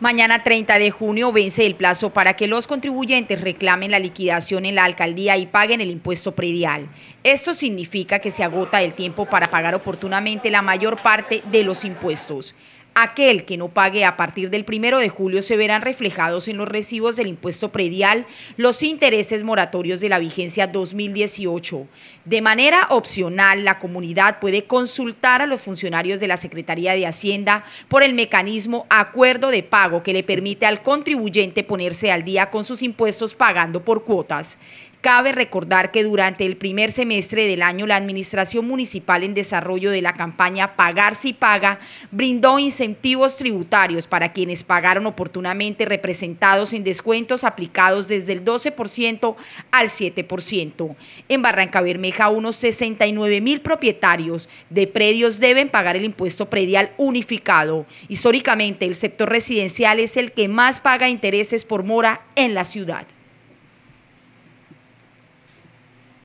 Mañana 30 de junio vence el plazo para que los contribuyentes reclamen la liquidación en la alcaldía y paguen el impuesto predial. Esto significa que se agota el tiempo para pagar oportunamente la mayor parte de los impuestos. Aquel que no pague a partir del primero de julio se verán reflejados en los recibos del impuesto predial los intereses moratorios de la vigencia 2018. De manera opcional, la comunidad puede consultar a los funcionarios de la Secretaría de Hacienda por el mecanismo acuerdo de pago que le permite al contribuyente ponerse al día con sus impuestos pagando por cuotas. Cabe recordar que durante el primer semestre del año la Administración Municipal en desarrollo de la campaña Pagar si paga brindó incentivos incentivos tributarios para quienes pagaron oportunamente representados en descuentos aplicados desde el 12% al 7%. En Barranca Bermeja, unos 69 mil propietarios de predios deben pagar el impuesto predial unificado. Históricamente, el sector residencial es el que más paga intereses por mora en la ciudad.